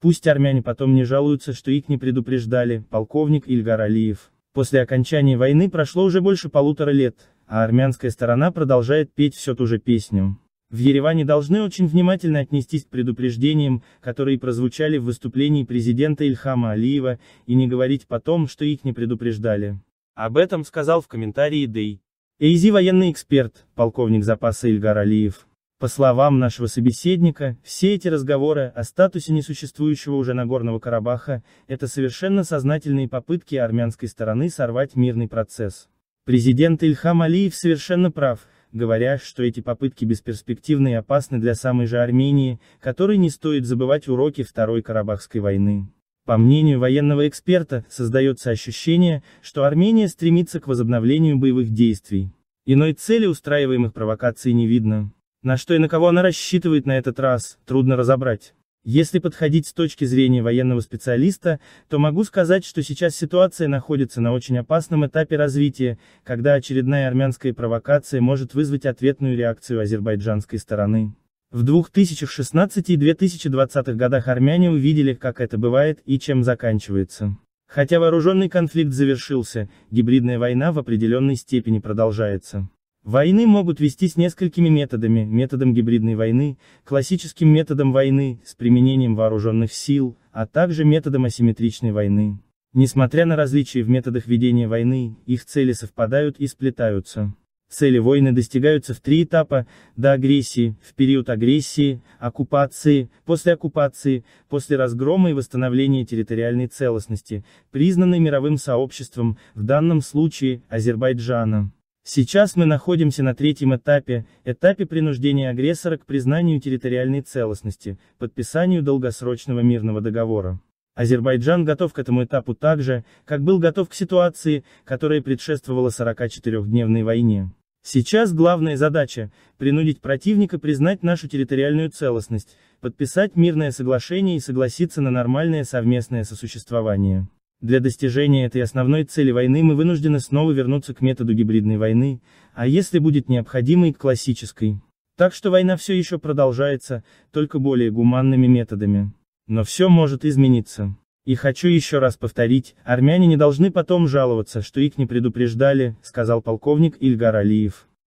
Пусть армяне потом не жалуются, что их не предупреждали, полковник Ильгар Алиев. После окончания войны прошло уже больше полутора лет, а армянская сторона продолжает петь все ту же песню. В Ереване должны очень внимательно отнестись к предупреждениям, которые прозвучали в выступлении президента Ильхама Алиева, и не говорить потом, что их не предупреждали. Об этом сказал в комментарии Дэй. Эйзи военный эксперт, полковник запаса Ильгар Алиев. По словам нашего собеседника, все эти разговоры о статусе несуществующего уже Нагорного Карабаха – это совершенно сознательные попытки армянской стороны сорвать мирный процесс. Президент Ильхам Алиев совершенно прав, говоря, что эти попытки бесперспективны и опасны для самой же Армении, которой не стоит забывать уроки Второй Карабахской войны. По мнению военного эксперта, создается ощущение, что Армения стремится к возобновлению боевых действий. Иной цели устраиваемых провокаций не видно. На что и на кого она рассчитывает на этот раз, трудно разобрать. Если подходить с точки зрения военного специалиста, то могу сказать, что сейчас ситуация находится на очень опасном этапе развития, когда очередная армянская провокация может вызвать ответную реакцию азербайджанской стороны. В 2016 и 2020 годах армяне увидели, как это бывает и чем заканчивается. Хотя вооруженный конфликт завершился, гибридная война в определенной степени продолжается. Войны могут вестись несколькими методами, методом гибридной войны, классическим методом войны, с применением вооруженных сил, а также методом асимметричной войны. Несмотря на различия в методах ведения войны, их цели совпадают и сплетаются. Цели войны достигаются в три этапа, до агрессии, в период агрессии, оккупации, после оккупации, после разгрома и восстановления территориальной целостности, признанной мировым сообществом, в данном случае, Азербайджана. Сейчас мы находимся на третьем этапе, этапе принуждения агрессора к признанию территориальной целостности, подписанию долгосрочного мирного договора. Азербайджан готов к этому этапу так же, как был готов к ситуации, которая предшествовала 44-дневной войне. Сейчас главная задача – принудить противника признать нашу территориальную целостность, подписать мирное соглашение и согласиться на нормальное совместное сосуществование. Для достижения этой основной цели войны мы вынуждены снова вернуться к методу гибридной войны, а если будет необходимо и к классической. Так что война все еще продолжается, только более гуманными методами. Но все может измениться. И хочу еще раз повторить, армяне не должны потом жаловаться, что их не предупреждали, сказал полковник Ильгар Алиев.